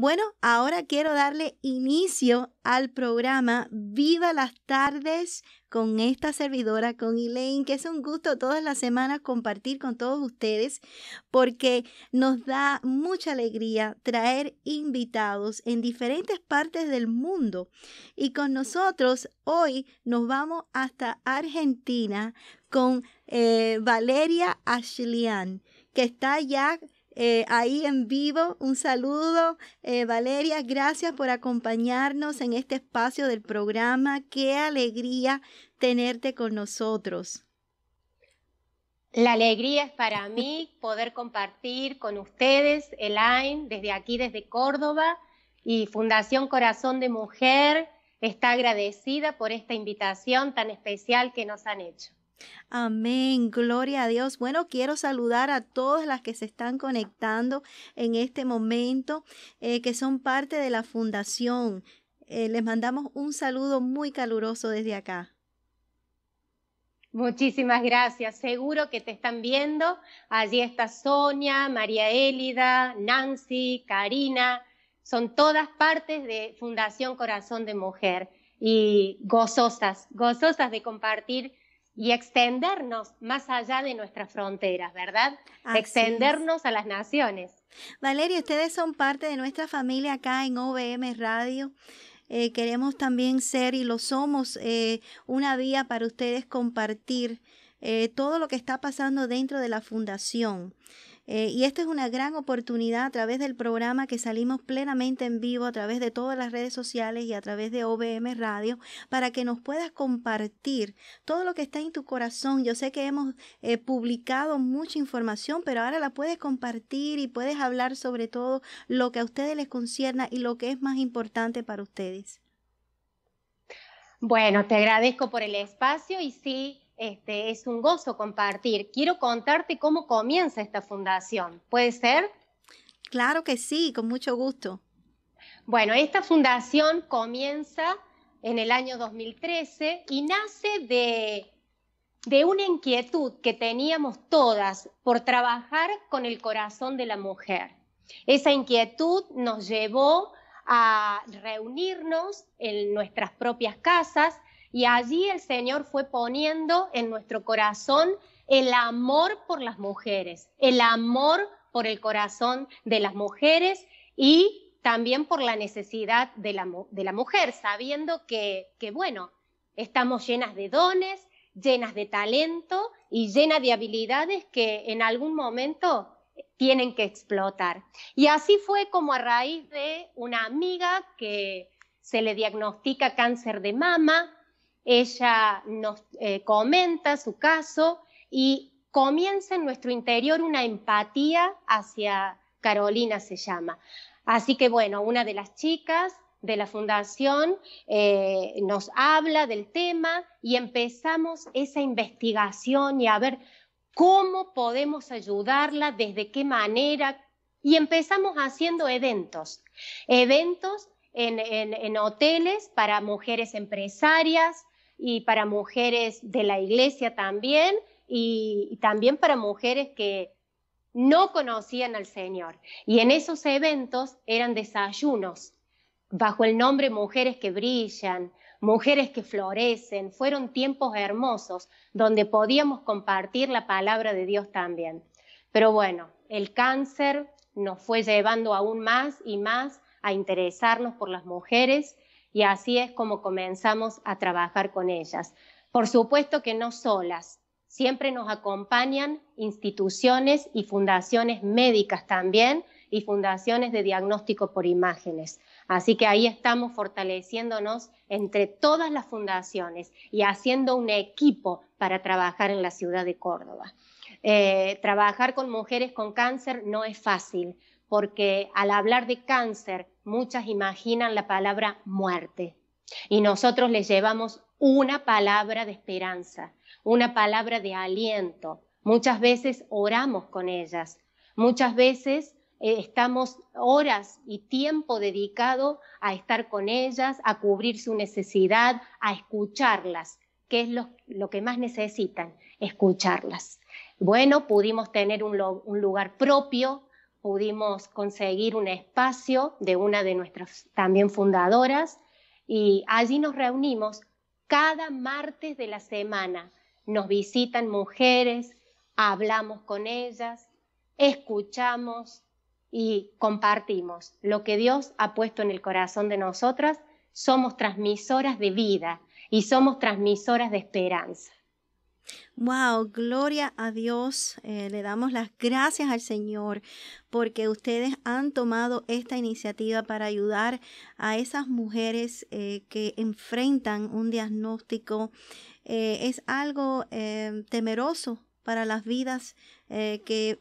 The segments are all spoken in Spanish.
Bueno, ahora quiero darle inicio al programa Viva las tardes con esta servidora, con Elaine, que es un gusto todas las semanas compartir con todos ustedes porque nos da mucha alegría traer invitados en diferentes partes del mundo. Y con nosotros hoy nos vamos hasta Argentina con eh, Valeria Ashlian, que está ya eh, ahí en vivo. Un saludo. Eh, Valeria, gracias por acompañarnos en este espacio del programa. Qué alegría tenerte con nosotros. La alegría es para mí poder compartir con ustedes, Elaine, desde aquí, desde Córdoba, y Fundación Corazón de Mujer está agradecida por esta invitación tan especial que nos han hecho. Amén, gloria a Dios. Bueno, quiero saludar a todas las que se están conectando en este momento, eh, que son parte de la fundación. Eh, les mandamos un saludo muy caluroso desde acá. Muchísimas gracias. Seguro que te están viendo. Allí está Sonia, María Elida, Nancy, Karina. Son todas partes de Fundación Corazón de Mujer y gozosas, gozosas de compartir y extendernos más allá de nuestras fronteras, ¿verdad? extendernos a las naciones. Valeria, ustedes son parte de nuestra familia acá en OBM Radio. Eh, queremos también ser, y lo somos, eh, una vía para ustedes compartir eh, todo lo que está pasando dentro de la fundación. Eh, y esta es una gran oportunidad a través del programa que salimos plenamente en vivo, a través de todas las redes sociales y a través de OBM Radio, para que nos puedas compartir todo lo que está en tu corazón. Yo sé que hemos eh, publicado mucha información, pero ahora la puedes compartir y puedes hablar sobre todo lo que a ustedes les concierna y lo que es más importante para ustedes. Bueno, te agradezco por el espacio y sí, este, es un gozo compartir. Quiero contarte cómo comienza esta fundación. ¿Puede ser? Claro que sí, con mucho gusto. Bueno, esta fundación comienza en el año 2013 y nace de, de una inquietud que teníamos todas por trabajar con el corazón de la mujer. Esa inquietud nos llevó a reunirnos en nuestras propias casas y allí el Señor fue poniendo en nuestro corazón el amor por las mujeres, el amor por el corazón de las mujeres y también por la necesidad de la, mujer, sabiendo que, que, bueno, estamos llenas de dones, llenas de talento y llenas de habilidades que en algún momento tienen que explotar. Y así fue como a raíz de una amiga que se le diagnostica cáncer de mama, ella nos eh, comenta su caso y comienza en nuestro interior una empatía hacia Carolina, se llama. Así que bueno, una de las chicas de la fundación eh, nos habla del tema y empezamos esa investigación y a ver cómo podemos ayudarla, desde qué manera. Y empezamos haciendo eventos, eventos en hoteles para mujeres empresarias, y para mujeres de la iglesia también y, también para mujeres que no conocían al Señor. Y en esos eventos eran desayunos bajo el nombre Mujeres que Brillan, Mujeres que Florecen. Fueron tiempos hermosos donde podíamos compartir la palabra de Dios también. Pero bueno, el cáncer nos fue llevando aún más y más a interesarnos por las mujeres y así es como comenzamos a trabajar con ellas. Por supuesto que no solas, siempre nos acompañan instituciones y fundaciones médicas también y fundaciones de diagnóstico por imágenes. Así que ahí estamos fortaleciéndonos entre todas las fundaciones y haciendo un equipo para trabajar en la ciudad de Córdoba. Eh, trabajar con mujeres con cáncer no es fácil, porque al hablar de cáncer muchas imaginan la palabra muerte y nosotros les llevamos una palabra de esperanza, una palabra de aliento. Muchas veces oramos con ellas, muchas veces eh, estamos horas y tiempo dedicado a estar con ellas, a cubrir su necesidad, a escucharlas, que es lo, que más necesitan, escucharlas. Bueno, pudimos tener un lugar propio pudimos conseguir un espacio de una de nuestras también fundadoras y allí nos reunimos cada martes de la semana. Nos visitan mujeres, hablamos con ellas, escuchamos y compartimos lo que Dios ha puesto en el corazón de nosotras. Somos transmisoras de vida y somos transmisoras de esperanza. Wow, gloria a Dios. Eh, le damos las gracias al Señor porque ustedes han tomado esta iniciativa para ayudar a esas mujeres eh, que enfrentan un diagnóstico. Eh, es algo temeroso para las vidas que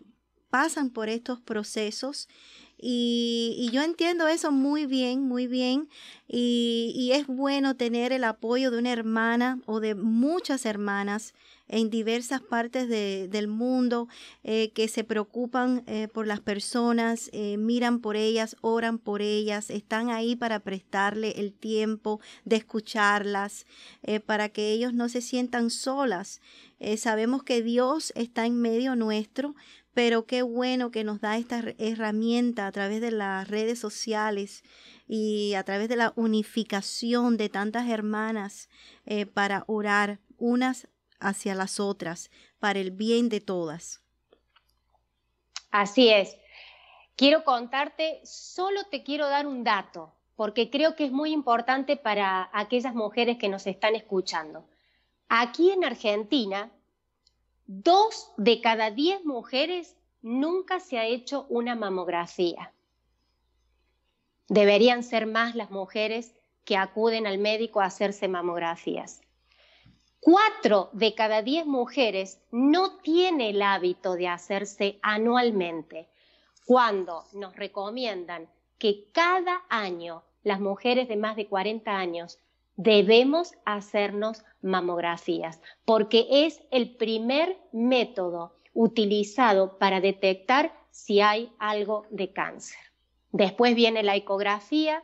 pasan por estos procesos y, yo entiendo eso muy bien, muy bien. Y, es bueno tener el apoyo de una hermana o de muchas hermanas en diversas partes de, del mundo eh, que se preocupan eh, por las personas, eh, miran por ellas, oran por ellas, están ahí para prestarle el tiempo de escucharlas, para que ellos no se sientan solas. sabemos que Dios está en medio nuestro, pero qué bueno que nos da esta herramienta a través de las redes sociales y a través de la unificación de tantas hermanas eh, para orar unas hacia las otras, para el bien de todas. Así es. Quiero contarte, solo te quiero dar un dato, porque creo que es muy importante para aquellas mujeres que nos están escuchando. Aquí en Argentina, Dos de cada diez mujeres nunca se ha hecho una mamografía. Deberían ser más las mujeres que acuden al médico a hacerse mamografías. Cuatro de cada diez mujeres no tiene el hábito de hacerse anualmente, cuando nos recomiendan que cada año las mujeres de más de 40 años debemos hacernos mamografías, porque es el primer método utilizado para detectar si hay algo de cáncer. Después viene la ecografía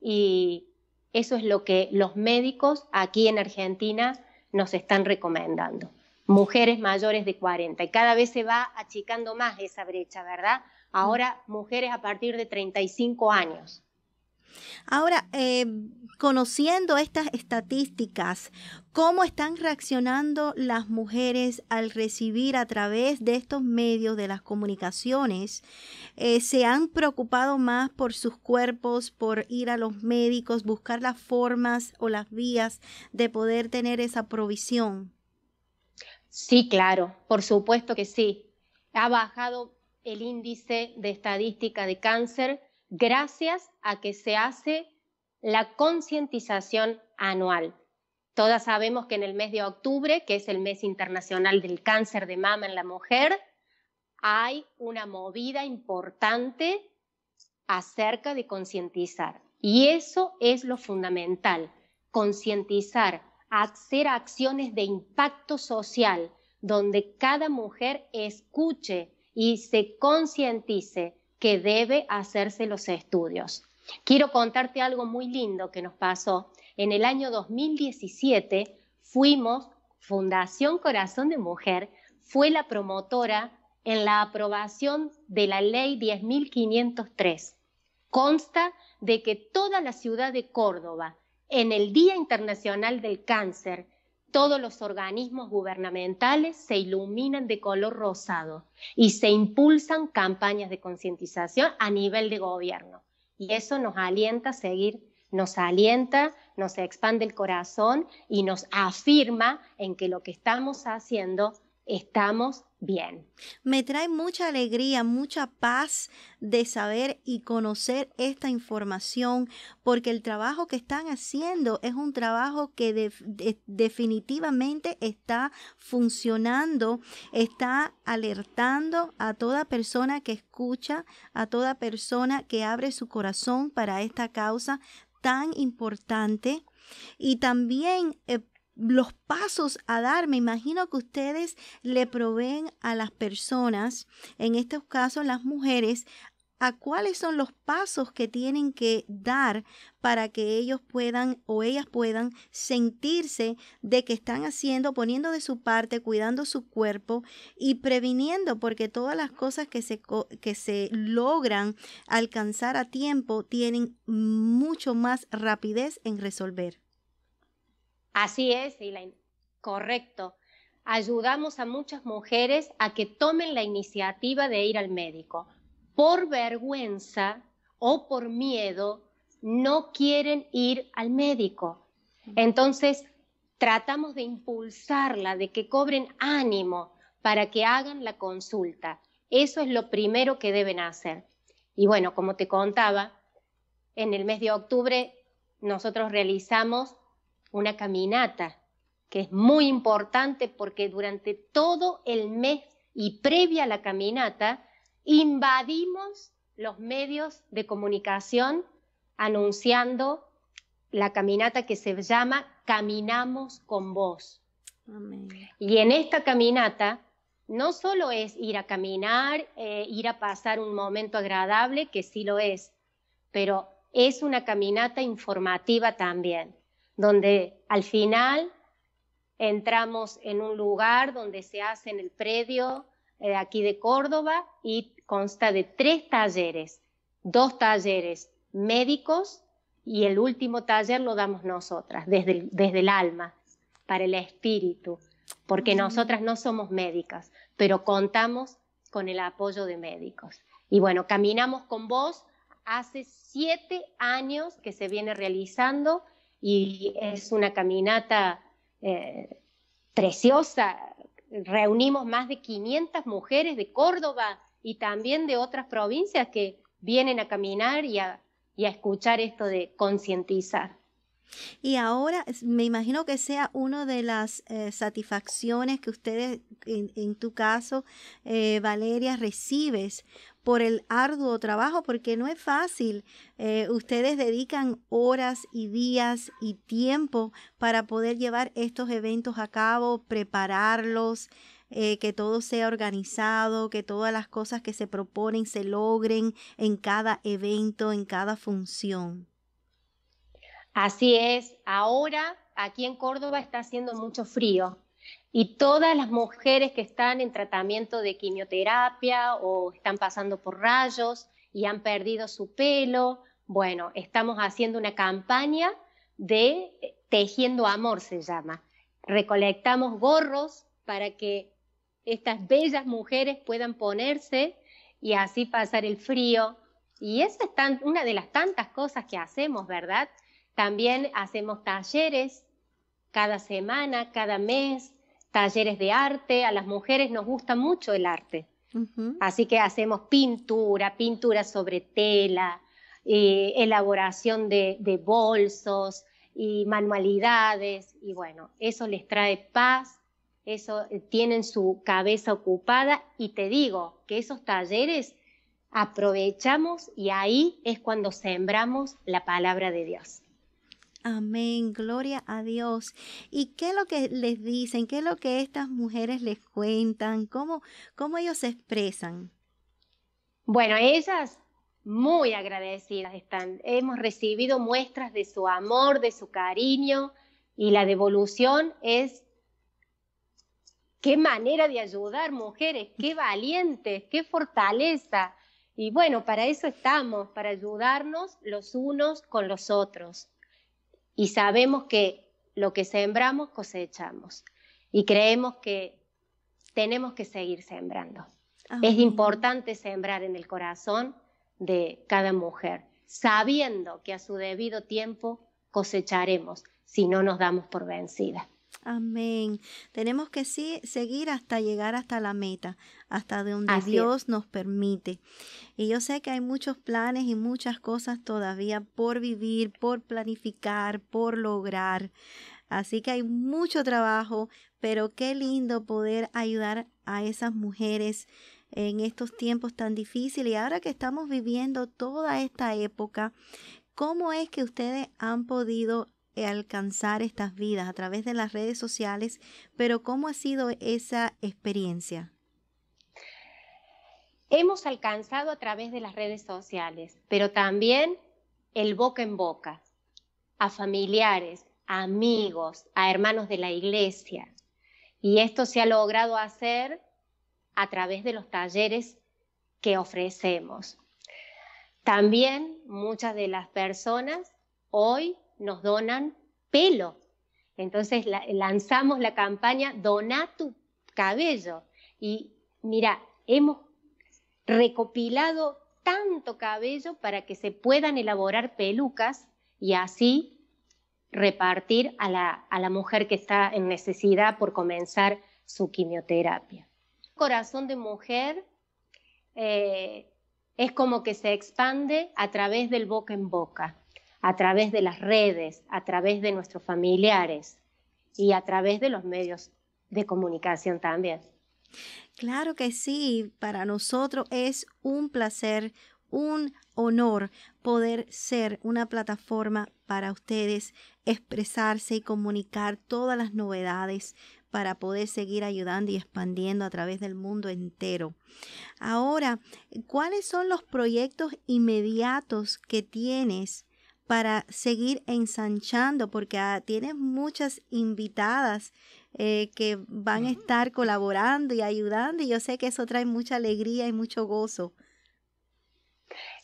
y eso es lo que los médicos aquí en Argentina nos están recomendando. Mujeres mayores de 40 y cada vez se va achicando más esa brecha, ¿verdad? Ahora mujeres a partir de 35 años. Ahora, eh, conociendo estas estadísticas, ¿cómo están reaccionando las mujeres al recibir a través de estos medios de las comunicaciones? Eh, ¿Se han preocupado más por sus cuerpos, por ir a los médicos, buscar las formas o las vías de poder tener esa provisión? Sí, claro, por supuesto que sí. Ha bajado el índice de estadística de cáncer gracias a que se hace la concientización anual. Todas sabemos que en el mes de octubre, que es el mes internacional del cáncer de mama en la mujer, hay una movida importante acerca de concientizar. Y eso es lo fundamental, concientizar, hacer acciones de impacto social, donde cada mujer escuche y se concientice que debe hacerse los estudios. Quiero contarte algo muy lindo que nos pasó. En el año 2017 fuimos, Fundación Corazón de Mujer fue la promotora en la aprobación de la ley 10.503. Consta de que toda la ciudad de Córdoba, en el Día Internacional del Cáncer, todos los organismos gubernamentales se iluminan de color rosado y se impulsan campañas de concientización a nivel de gobierno. Y eso nos alienta a seguir, nos alienta, nos expande el corazón y nos afirma en que lo que estamos haciendo estamos bien. Me trae mucha alegría, mucha paz de saber y conocer esta información, porque el trabajo que están haciendo es un trabajo que definitivamente está funcionando, está alertando a toda persona que escucha, a toda persona que abre su corazón para esta causa tan importante y también eh, los pasos a dar. Me imagino que ustedes le proveen a las personas, en estos casos las mujeres, a cuáles son los pasos que tienen que dar para que ellos puedan o ellas puedan sentirse de que están haciendo, poniendo de su parte, cuidando su cuerpo y previniendo, porque todas las cosas que se, que se logran alcanzar a tiempo tienen mucho más rapidez en resolver. Así es, la Correcto. Ayudamos a muchas mujeres a que tomen la iniciativa de ir al médico. Por vergüenza o por miedo, no quieren ir al médico. Entonces, tratamos de impulsarla, de que cobren ánimo para que hagan la consulta. Eso es lo primero que deben hacer. Y bueno, como te contaba, en el mes de octubre nosotros realizamos una caminata, que es muy importante porque durante todo el mes y previa a la caminata invadimos los medios de comunicación anunciando la caminata que se llama Caminamos con vos. Y en esta caminata no solo es ir a caminar, eh, ir a pasar un momento agradable, que sí lo es, pero es una caminata informativa también donde al final entramos en un lugar donde se hace en el predio eh, aquí de Córdoba y consta de tres talleres, dos talleres médicos y el último taller lo damos nosotras, desde el, desde el alma, para el espíritu, porque nosotras no somos médicas, pero contamos con el apoyo de médicos. Y bueno, caminamos con vos hace siete años que se viene realizando y es una caminata eh, preciosa. Reunimos más de 500 mujeres de Córdoba y también de otras provincias que vienen a caminar y a, y a escuchar esto de concientizar. Y ahora me imagino que sea una de las eh, satisfacciones que ustedes, en, tu caso, eh, Valeria, recibes por el arduo trabajo, porque no es fácil. Eh, ustedes dedican horas y días y tiempo para poder llevar estos eventos a cabo, prepararlos. Eh, que todo sea organizado, que todas las cosas que se proponen se logren en cada evento, en cada función. Así es, ahora aquí en Córdoba está haciendo mucho frío. Y todas las mujeres que están en tratamiento de quimioterapia o están pasando por rayos y han perdido su pelo, bueno, estamos haciendo una campaña de eh, tejiendo amor, se llama. Recolectamos gorros para que estas bellas mujeres puedan ponerse y así pasar el frío. Y esa es una de las tantas cosas que hacemos, ¿verdad? También hacemos talleres cada semana, cada mes, talleres de arte. A las mujeres nos gusta mucho el arte. Así que hacemos pintura, pintura sobre tela, eh, elaboración de, de bolsos y manualidades. Y bueno, eso les trae paz, eso eh, tienen su cabeza ocupada y te digo que esos talleres aprovechamos y ahí es cuando sembramos la palabra de Dios. Amén, gloria a Dios. ¿Y qué es lo que les dicen? ¿Qué es lo que estas mujeres les cuentan? ¿Cómo, cómo ellos se expresan? Bueno, ellas muy agradecidas están. Hemos recibido muestras de su amor, de su cariño y la devolución es qué manera de ayudar mujeres, qué valientes, qué fortaleza. Y bueno, para eso estamos, para ayudarnos los unos con los otros y sabemos que lo que sembramos cosechamos y creemos que tenemos que seguir sembrando. Ah. Es importante sembrar en el corazón de cada mujer, sabiendo que a su debido tiempo cosecharemos si no nos damos por vencidas. Amén. Tenemos que sí, seguir hasta llegar hasta la meta, hasta donde Dios nos permite. Y yo sé que hay muchos planes y muchas cosas todavía por vivir, por planificar, por lograr. Así que hay mucho trabajo, pero qué lindo poder ayudar a esas mujeres en estos tiempos tan difíciles y ahora que estamos viviendo toda esta época, ¿cómo es que ustedes han podido eh, alcanzar estas vidas a través de las redes sociales, pero ¿cómo ha sido esa experiencia? Hemos alcanzado a través de las redes sociales, pero también el boca en boca, a familiares, a amigos, a hermanos de la iglesia. Y esto se ha logrado hacer a través de los talleres que ofrecemos. También muchas de las personas hoy nos donan pelo. Entonces lanzamos la campaña Dona tu cabello. Y mira, hemos recopilado tanto cabello para que se puedan elaborar pelucas y así repartir a la, mujer que está en necesidad por comenzar su quimioterapia. Corazón de mujer eh, es como que se expande a través del boca en boca a través de las redes, a través de nuestros familiares y a través de los medios de comunicación también. Claro que sí, para nosotros es un placer, un honor poder ser una plataforma para ustedes expresarse y comunicar todas las novedades para poder seguir ayudando y expandiendo a través del mundo entero. Ahora, ¿cuáles son los proyectos inmediatos que tienes para seguir ensanchando, porque ah, tienes muchas invitadas eh, que van a estar colaborando y ayudando, y yo sé que eso trae mucha alegría y mucho gozo.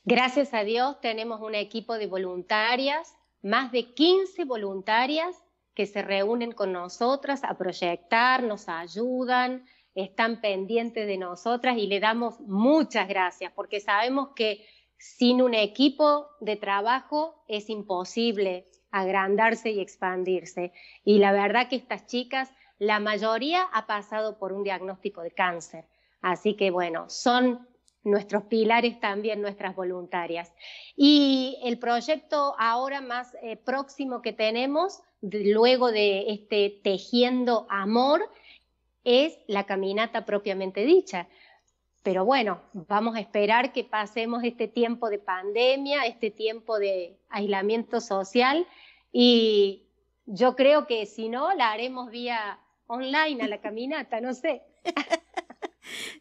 Gracias a Dios tenemos un equipo de voluntarias, más de 15 voluntarias que se reúnen con nosotras a proyectar, nos ayudan, están pendientes de nosotras y le damos muchas gracias porque sabemos que sin un equipo de trabajo es imposible agrandarse y expandirse. Y la verdad que estas chicas, la mayoría ha pasado por un diagnóstico de cáncer. Así que bueno, son nuestros pilares también, nuestras voluntarias. Y el proyecto ahora más eh, próximo que tenemos, luego de este Tejiendo Amor, es la caminata propiamente dicha. Pero bueno, vamos a esperar que pasemos este tiempo de pandemia, este tiempo de aislamiento social y yo creo que si no, la haremos vía online a la caminata, no sé.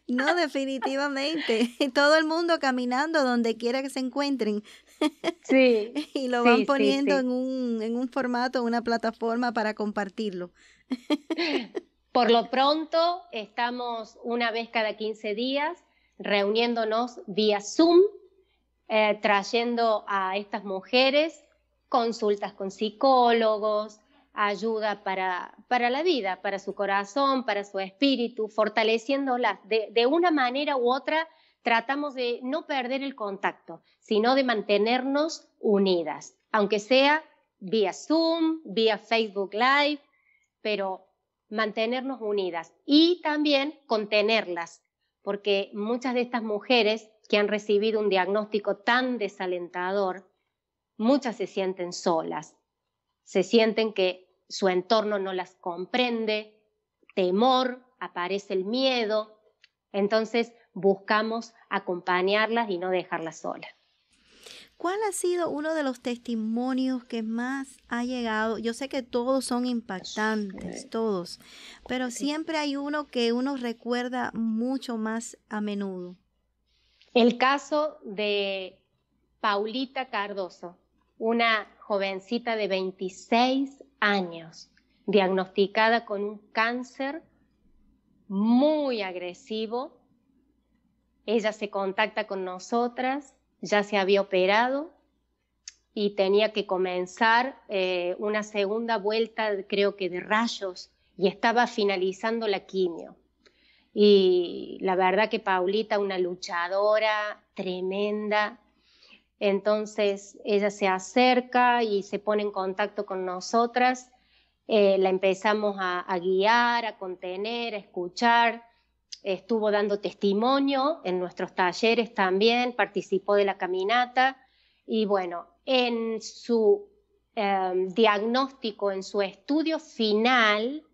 No, definitivamente. Todo el mundo caminando donde quiera que se encuentren. Sí. y lo van poniendo En, un, en un formato, una plataforma para compartirlo. Por lo pronto, estamos una vez cada 15 días reuniéndonos vía Zoom, eh, trayendo a estas mujeres consultas con psicólogos, ayuda para, para, la vida, para su corazón, para su espíritu, fortaleciéndolas. de una manera u otra, tratamos de no perder el contacto, sino de mantenernos unidas, aunque sea vía Zoom, vía Facebook Live, pero mantenernos unidas y también contenerlas, porque muchas de estas mujeres que han recibido un diagnóstico tan desalentador, muchas se sienten solas, se sienten que su entorno no las comprende, temor, aparece el miedo, entonces buscamos acompañarlas y no dejarlas solas. ¿Cuál ha sido uno de los testimonios que más ha llegado? Yo sé que todos son impactantes, todos, pero siempre hay uno que uno recuerda mucho más a menudo. El caso de Paulita Cardoso, una jovencita de 26 años, diagnosticada con un cáncer muy agresivo. Ella se contacta con nosotras ya se había operado y tenía que comenzar eh, una segunda vuelta, creo que de rayos, y estaba finalizando la quimio. Y la verdad que Paulita, una luchadora tremenda, entonces ella se acerca y se pone en contacto con nosotras, eh, la empezamos a guiar, a contener, a escuchar, estuvo dando testimonio en nuestros talleres también, participó de la caminata y bueno, en su em, diagnóstico, en su estudio final,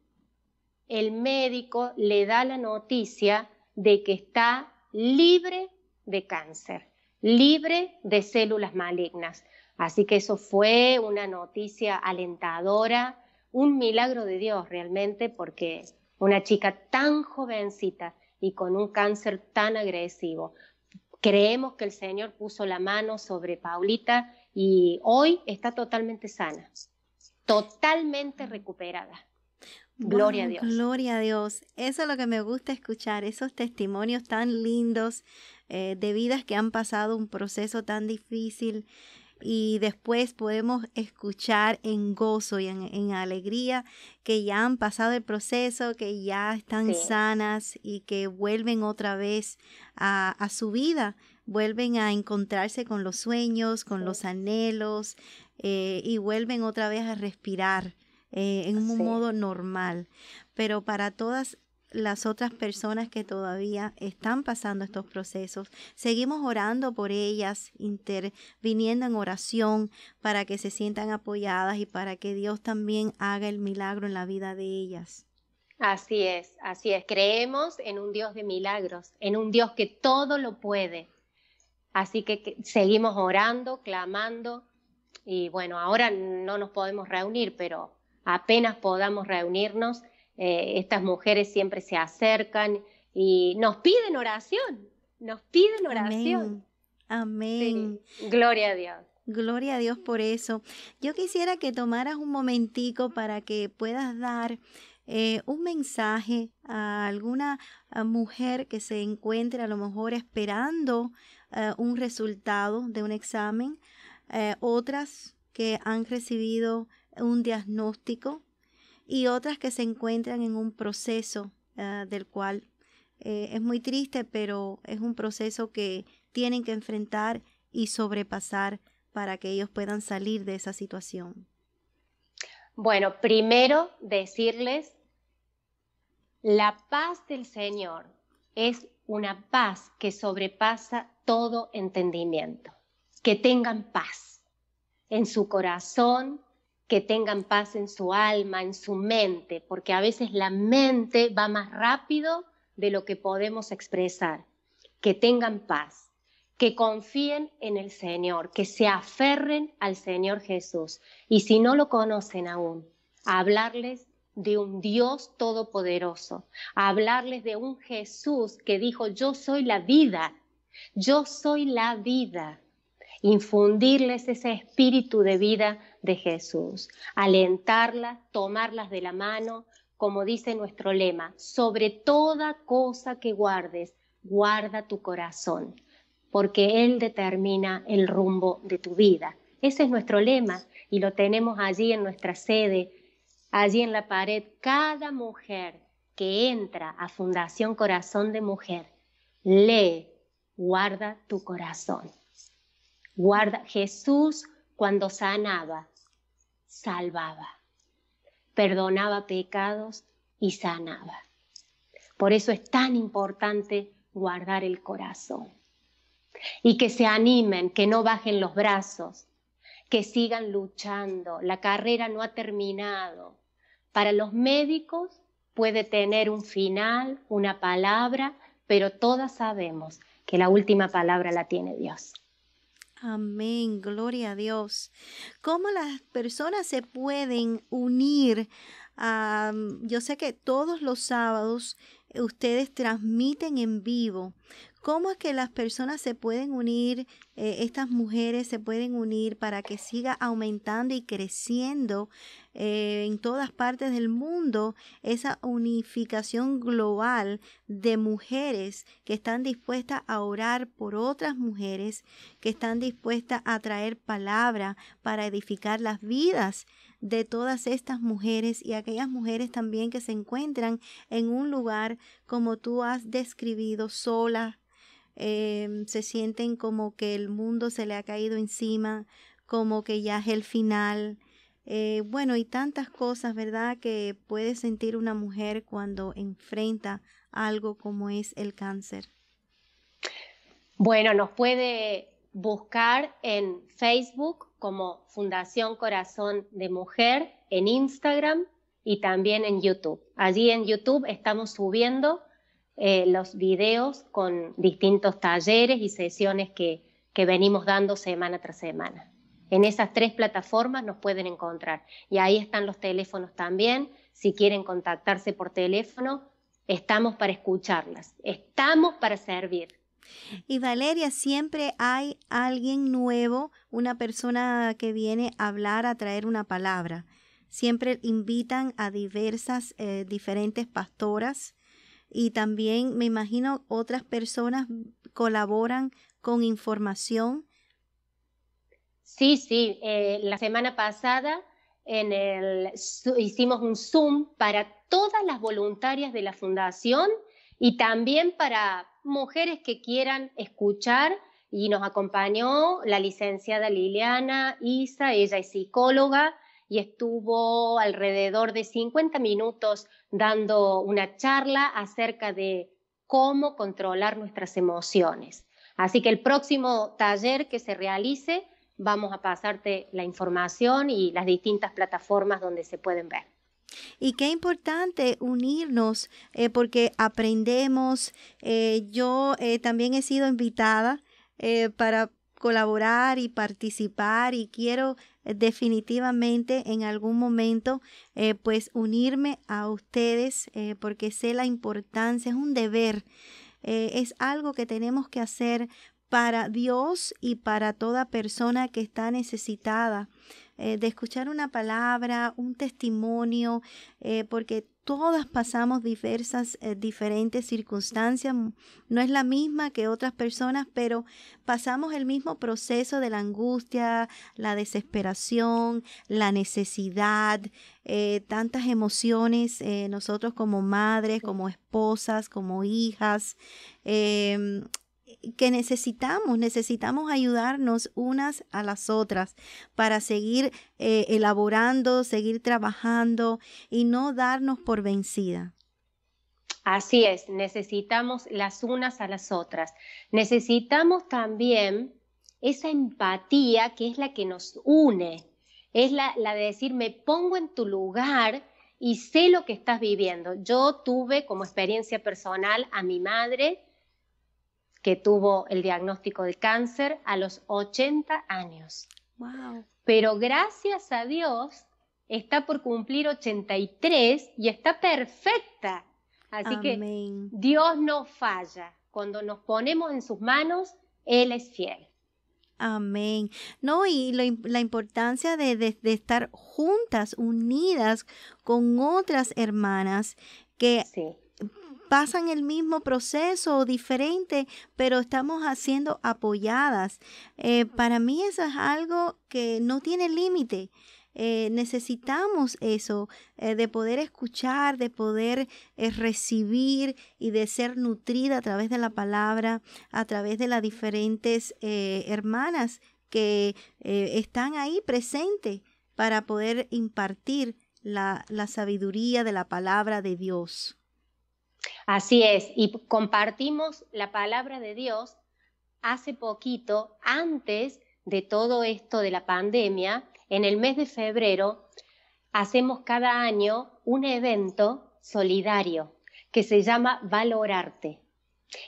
el médico le da la noticia de que está libre de cáncer, libre de células malignas. Así que eso fue una noticia alentadora, un milagro de Dios realmente, porque una chica tan jovencita y con un cáncer tan agresivo. Creemos que el Señor puso la mano sobre Paulita y hoy está totalmente sana, totalmente recuperada. Gloria a Dios. Gloria a Dios. Eso es lo que me gusta escuchar, esos testimonios tan lindos eh, de vidas que han pasado un proceso tan difícil y después podemos escuchar en gozo y en, alegría que ya han pasado el proceso, que ya están sanas y que vuelven otra vez a, su vida, vuelven a encontrarse con los sueños, con los anhelos eh, y vuelven otra vez a respirar. Eh, en un modo normal. Pero para todas las otras personas que todavía están pasando estos procesos. Seguimos orando por ellas, interviniendo en oración para que se sientan apoyadas y para que Dios también haga el milagro en la vida de ellas. Así es, así es. Creemos en un Dios de milagros, en un Dios que todo lo puede. Así que, seguimos orando, clamando y bueno, ahora no nos podemos reunir, pero apenas podamos reunirnos, eh, estas mujeres siempre se acercan y nos piden oración, nos piden oración. Amén. Gloria a Dios. Gloria a Dios por eso. Yo quisiera que tomaras un momentico para que puedas dar eh, un mensaje a alguna mujer que se encuentre a lo mejor esperando eh, un resultado de un examen, otras que han recibido un diagnóstico y otras que se encuentran en un proceso ah, del cual eh, es muy triste, pero es un proceso que tienen que enfrentar y sobrepasar para que ellos puedan salir de esa situación. Bueno, primero decirles, la paz del Señor es una paz que sobrepasa todo entendimiento. Que tengan paz en su corazón, que tengan paz en su alma, en su mente, porque a veces la mente va más rápido de lo que podemos expresar. Que tengan paz, que confíen en el Señor, que se aferren al Señor Jesús. Y si no lo conocen aún, hablarles de un Dios todopoderoso, hablarles de un Jesús que dijo, yo soy la vida, yo soy la vida. Infundirles ese espíritu de vida de Jesús, alentarlas, tomarlas de la mano, como dice nuestro lema, sobre toda cosa que guardes, guarda tu corazón, porque Él determina el rumbo de tu vida. Ese es nuestro lema y lo tenemos allí en nuestra sede, allí en la pared. Cada mujer que entra a Fundación Corazón de Mujer, lee, guarda tu corazón. Guarda Jesús cuando sanaba, salvaba, perdonaba pecados y sanaba. Por eso es tan importante guardar el corazón. Y que se animen, que no bajen los brazos, que sigan luchando. La carrera no ha terminado. Para los médicos puede tener un final, una palabra, pero todas sabemos que la última palabra la tiene Dios. Amén, gloria a Dios. ¿Cómo las personas se pueden unir? yo sé que todos los sábados eh, ustedes transmiten en vivo. ¿Cómo es que las personas se pueden unir, eh, estas mujeres se pueden unir para que siga aumentando y creciendo eh, en todas partes del mundo esa unificación global de mujeres que están dispuestas a orar por otras mujeres, que están dispuestas a traer palabra para edificar las vidas de todas estas mujeres y aquellas mujeres también que se encuentran en un lugar como tú has describido, solas, Em, se sienten como que el mundo se le ha caído encima, como que ya es el final. Eh, bueno, y tantas cosas, ¿verdad?, que puede sentir una mujer cuando enfrenta algo como es el cáncer. Bueno, nos puede buscar en Facebook como Fundación Corazón de Mujer, en Instagram y también en YouTube. Allí en YouTube estamos subiendo eh, los videos con distintos talleres y sesiones que, venimos dando semana tras semana. En esas tres plataformas nos pueden encontrar. Y ahí están los teléfonos también. Si quieren contactarse por teléfono, estamos para escucharlas. Estamos para servir. Y Valeria, siempre hay alguien nuevo, una persona que viene a hablar, a traer una palabra. Siempre invitan a diversas, eh, diferentes pastoras y también me imagino otras personas colaboran con información. Sí, sí, eh, la semana pasada en el, hicimos un Zoom para todas las voluntarias de la fundación y también para mujeres que quieran escuchar y nos acompañó la licenciada Liliana Isa, ella es psicóloga, y estuvo alrededor de 50 minutos dando una charla acerca de cómo controlar nuestras emociones. Así que el próximo taller que se realice vamos a pasarte la información y las distintas plataformas donde se pueden ver. Y qué importante unirnos eh, porque aprendemos. Eh, yo eh, también he sido invitada para colaborar y participar y quiero eh, definitivamente en algún momento eh, pues unirme a ustedes eh, porque sé la importancia, es un deber, es algo que tenemos que hacer para Dios y para toda persona que está necesitada de escuchar una palabra, un testimonio, porque todas pasamos diversas, eh, diferentes circunstancias, mm, no es la misma que otras personas, pero pasamos el mismo proceso de la angustia, la desesperación, la necesidad, eh, tantas emociones, eh, nosotros como madres, como esposas, como hijas, em, que necesitamos, necesitamos ayudarnos unas a las otras para seguir eh, elaborando, seguir trabajando y no darnos por vencida. Así es, necesitamos las unas a las otras. Necesitamos también esa empatía que es la que nos une, es la, la de decir me pongo en tu lugar y sé lo que estás viviendo. Yo tuve como experiencia personal a mi madre, que tuvo el diagnóstico de cáncer a los 80 años. Wow. Pero gracias a Dios está por cumplir 83 y está perfecta. Así que Dios no falla. Cuando nos ponemos en sus manos, Él es fiel. Amén. No, y la importancia de, de, estar juntas, unidas con otras hermanas que sí pasan el mismo proceso o diferente, pero estamos haciendo apoyadas. Eh, para mí eso es algo que no tiene límite. Eh, necesitamos eso, eh, de poder escuchar, de poder recibir y de ser nutrida a través de la palabra, a través de las diferentes hermanas que están ahí presentes para poder impartir la sabiduría de la palabra de Dios. Así es, y compartimos la palabra de Dios hace poquito, antes de todo esto de la pandemia, en el mes de febrero, hacemos cada año un evento solidario que se llama Valorarte.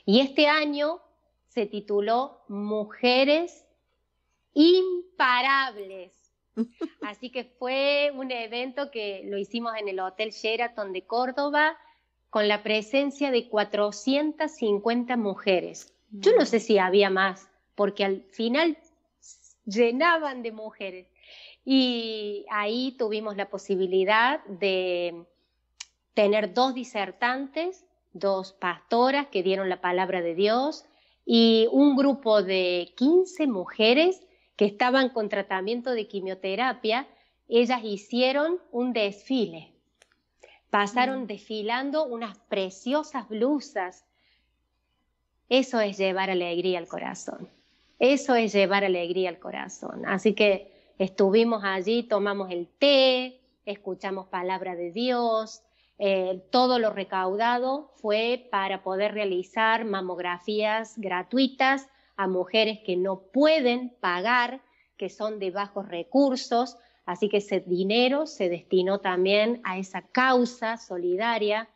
Y este año se tituló Mujeres Imparables. Así que fue un evento que lo hicimos en el Hotel Sheraton de Córdoba con la presencia de 450 mujeres. Yo no mm. sé si había más, porque al final llenaban de mujeres. Y ahí tuvimos la posibilidad de tener dos disertantes, dos pastoras que dieron la palabra de Dios y un grupo de 15 mujeres que estaban con tratamiento de quimioterapia. Ellas hicieron un desfile Pasaron mm. desfilando unas preciosas blusas. Eso es llevar alegría al corazón. Eso es llevar alegría al corazón. Así que estuvimos allí, tomamos el té, escuchamos palabra de Dios. Eh, todo lo recaudado fue para poder realizar mamografías gratuitas a mujeres que no pueden pagar, que son de bajos recursos Así que ese dinero se destinó también a esa causa solidaria,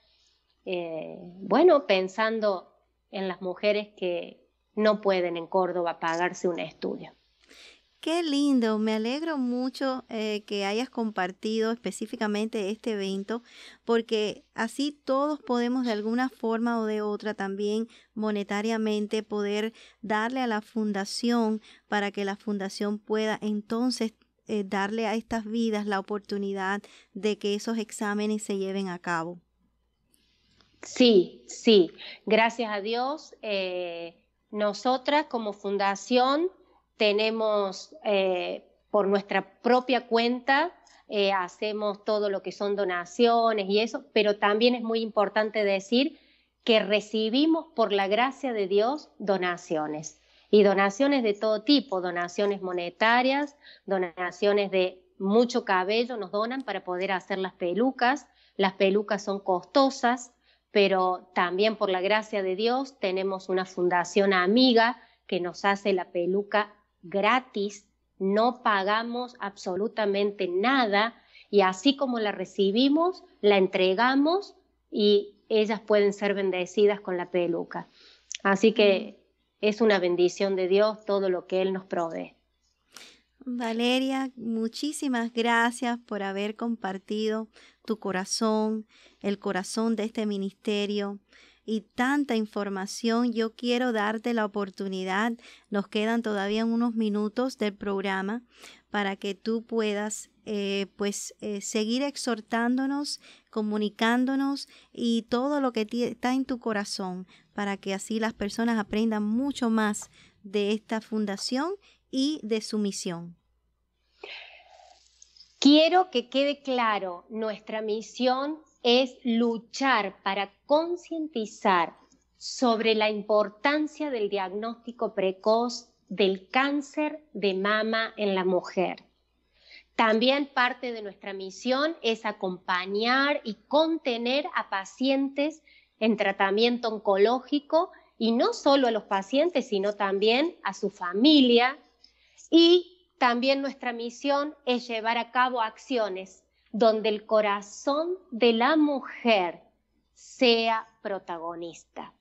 eh, bueno, pensando en las mujeres que no pueden en Córdoba pagarse un estudio. Qué lindo, me alegro mucho eh, que hayas compartido específicamente este evento, porque así todos podemos de alguna forma o de otra también monetariamente poder darle a la fundación para que la fundación pueda entonces eh, darle a estas vidas la oportunidad de que esos exámenes se lleven a cabo. Sí, sí. Gracias a Dios, eh, nosotras como fundación tenemos eh, por nuestra propia cuenta, hacemos todo lo que son donaciones y eso, pero también es muy importante decir que recibimos por la gracia de Dios donaciones y donaciones de todo tipo, donaciones monetarias, donaciones de mucho cabello nos donan para poder hacer las pelucas. Las pelucas son costosas, pero también por la gracia de Dios tenemos una fundación amiga que nos hace la peluca gratis, no pagamos absolutamente nada y así como la recibimos, la entregamos y ellas pueden ser bendecidas con la peluca. Así que es una bendición de Dios todo lo que Él nos provee. Valeria, muchísimas gracias por haber compartido tu corazón, el corazón de este ministerio y tanta información. Yo quiero darte la oportunidad, nos quedan todavía unos minutos del programa para que tú puedas eh, pues eh, seguir exhortándonos, comunicándonos y todo lo que está en tu corazón, para que así las personas aprendan mucho más de esta fundación y de su misión. Quiero que quede claro, nuestra misión es luchar para concientizar sobre la importancia del diagnóstico precoz del cáncer de mama en la mujer. También parte de nuestra misión es acompañar y contener a pacientes en tratamiento oncológico y no solo a los pacientes, sino también a su familia. Y también nuestra misión es llevar a cabo acciones donde el corazón de la mujer sea protagonista.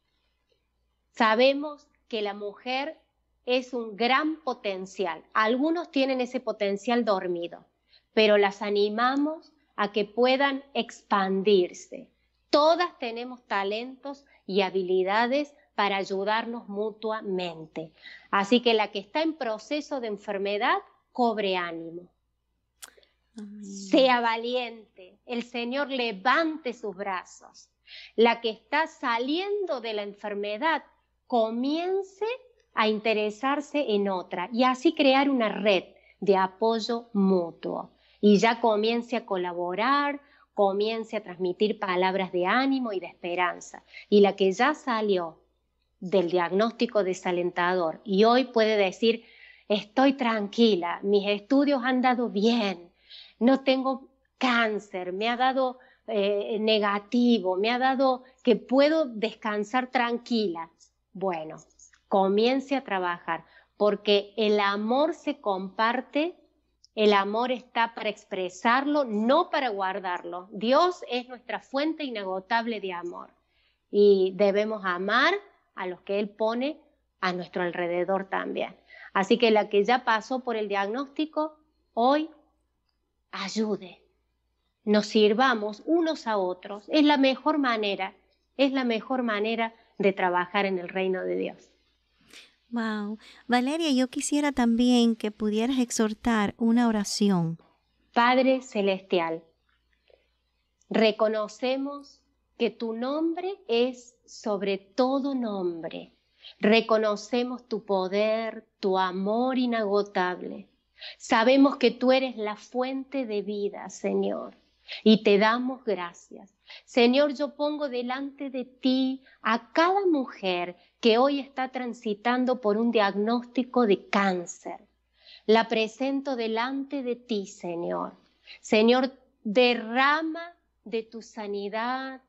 Sabemos que la mujer es un gran potencial. Algunos tienen ese potencial dormido, pero las animamos a que puedan expandirse, Todas tenemos talentos y habilidades para ayudarnos mutuamente. Así que la que está en proceso de enfermedad, cobre ánimo. Sea valiente. El Señor levante sus brazos. La que está saliendo de la enfermedad, comience a interesarse en otra y así crear una red de apoyo mutuo. Y ya comience a colaborar, comience a transmitir palabras de ánimo y de esperanza. Y la que ya salió del diagnóstico desalentador y hoy puede decir, estoy tranquila, mis estudios han dado bien, no tengo cáncer, me ha dado eh, negativo, me ha dado que puedo descansar tranquila. Bueno, comience a trabajar, porque el amor se comparte el amor está para expresarlo, no para guardarlo. Dios es nuestra fuente inagotable de amor y debemos amar a los que Él pone a nuestro alrededor también. Así que la que ya pasó por el diagnóstico, hoy ayude, nos sirvamos unos a otros. Es la mejor manera, es la mejor manera de trabajar en el reino de Dios. Wow. Valeria, yo quisiera también que pudieras exhortar una oración. Padre Celestial, reconocemos que tu nombre es sobre todo nombre. Reconocemos tu poder, tu amor inagotable. Sabemos que tú eres la fuente de vida, Señor, y te damos gracias. Señor, yo pongo delante de ti a cada mujer que hoy está transitando por un diagnóstico de cáncer. La presento delante de ti, Señor. Señor, derrama de tu sanidad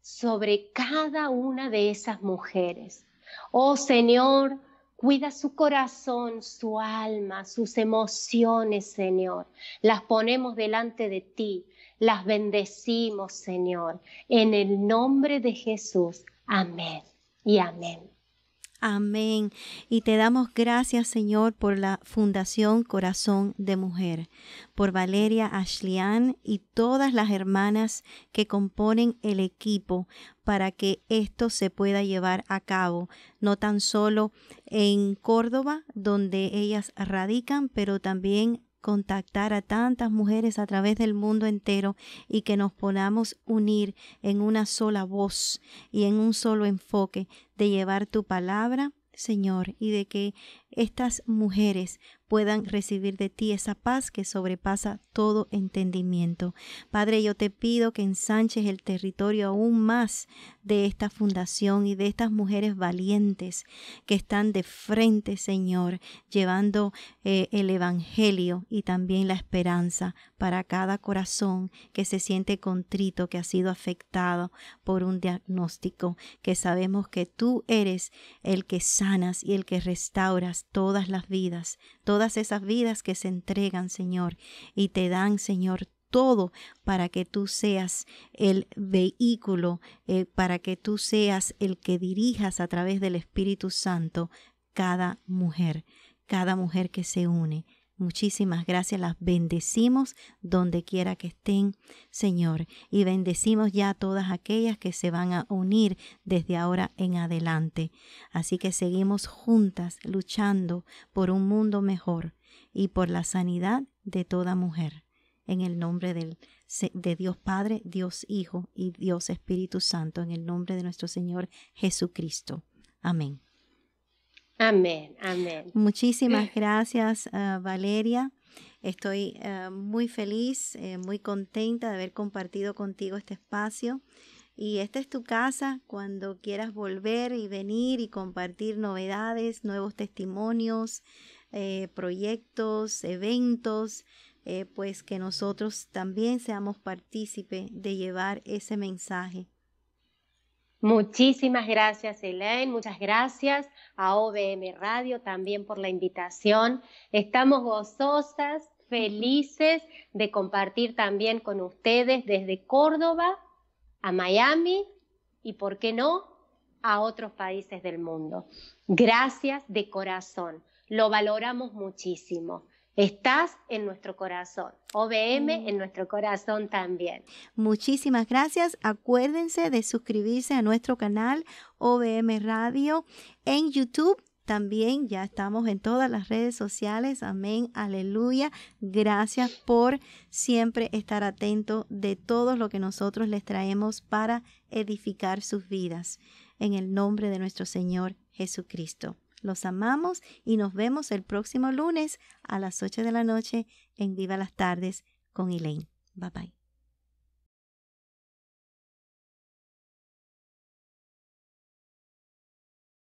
sobre cada una de esas mujeres. Oh Señor, cuida su corazón, su alma, sus emociones, Señor. Las ponemos delante de ti las bendecimos, Señor, en el nombre de Jesús. Amén y amén. Amén. Y te damos gracias, Señor, por la Fundación Corazón de Mujer, por Valeria Ashlian y todas las hermanas que componen el equipo para que esto se pueda llevar a cabo, no tan solo en Córdoba, donde ellas radican, pero también contactar a tantas mujeres a través del mundo entero y que nos podamos unir en una sola voz y en un solo enfoque de llevar tu palabra, Señor, y de que estas mujeres puedan recibir de ti esa paz que sobrepasa todo entendimiento. Padre, yo te pido que ensanches el territorio aún más de esta fundación y de estas mujeres valientes que están de frente, Señor, llevando eh, el Evangelio y también la esperanza para cada corazón que se siente contrito, que ha sido afectado por un diagnóstico, que sabemos que tú eres el que sanas y el que restauras todas, las vidas, todas esas vidas que se entregan, Señor, y te dan, Señor, todo para que tú seas el vehículo, eh, para que tú seas el que dirijas a través del Espíritu Santo cada mujer, cada mujer que se une Muchísimas gracias, las bendecimos donde quiera que estén, Señor, y bendecimos ya a todas aquellas que se van a unir desde ahora en adelante. Así que seguimos juntas luchando por un mundo mejor y por la sanidad de toda mujer. En el nombre de Dios Padre, Dios Hijo y Dios Espíritu Santo, en el nombre de nuestro Señor Jesucristo. Amén. Amén, amén. Muchísimas gracias, ah, Valeria. Estoy ah, muy feliz, eh, muy contenta de haber compartido contigo este espacio. Y esta es tu casa cuando quieras volver y venir y compartir novedades, nuevos testimonios, eh, proyectos, eventos, eh, pues que nosotros también seamos partícipe de llevar ese mensaje Muchísimas gracias, Elaine. Muchas gracias a OBM Radio también por la invitación. Estamos gozosas, felices de compartir también con ustedes desde Córdoba a Miami y, ¿por qué no?, a otros países del mundo. Gracias de corazón. Lo valoramos muchísimo. Estás en nuestro corazón, OBM mm. en nuestro corazón también. Muchísimas gracias. Acuérdense de suscribirse a nuestro canal OBM Radio en YouTube. También ya estamos en todas las redes sociales. Amén, aleluya. Gracias por siempre estar atento de todo lo que nosotros les traemos para edificar sus vidas. En el nombre de nuestro Señor Jesucristo. Los amamos y nos vemos el próximo lunes a las 8 de la noche en Viva las Tardes con Elaine. Bye bye.